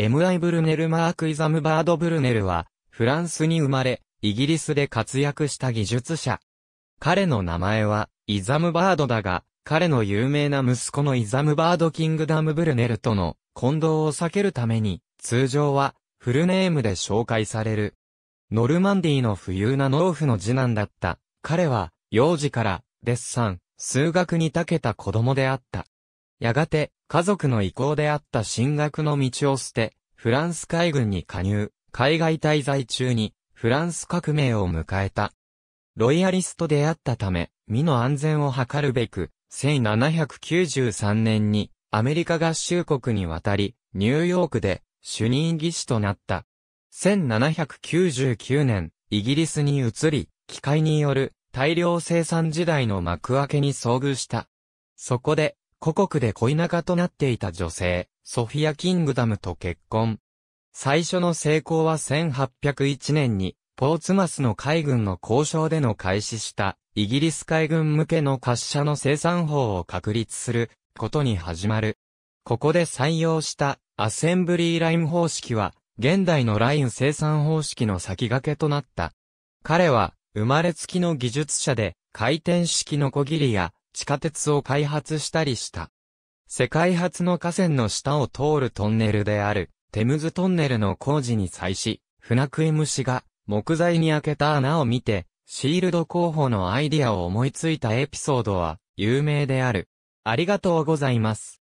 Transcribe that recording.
M.I. ブルネル・マーク・イザムバード・ブルネルは、フランスに生まれ、イギリスで活躍した技術者。彼の名前は、イザムバードだが、彼の有名な息子のイザムバード・キングダム・ブルネルとの混同を避けるために、通常は、フルネームで紹介される。ノルマンディの富裕な農夫の次男だった。彼は、幼児から、デッサン、数学に長けた子供であった。やがて、家族の意向であった進学の道を捨て、フランス海軍に加入、海外滞在中に、フランス革命を迎えた。ロイヤリストであったため、身の安全を図るべく、1793年に、アメリカ合衆国に渡り、ニューヨークで、主任技師となった。1799年、イギリスに移り、機械による大量生産時代の幕開けに遭遇した。そこで、故国で恋仲となっていた女性、ソフィア・キングダムと結婚。最初の成功は1801年に、ポーツマスの海軍の交渉での開始した、イギリス海軍向けの滑車の生産法を確立する、ことに始まる。ここで採用したアセンブリーライン方式は、現代のライン生産方式の先駆けとなった。彼は、生まれつきの技術者で、回転式のこぎりや、地下鉄を開発したりした。世界初の河川の下を通るトンネルである、テムズトンネルの工事に際し、船食い虫が木材に開けた穴を見て、シールド候補のアイディアを思いついたエピソードは有名である。ありがとうございます。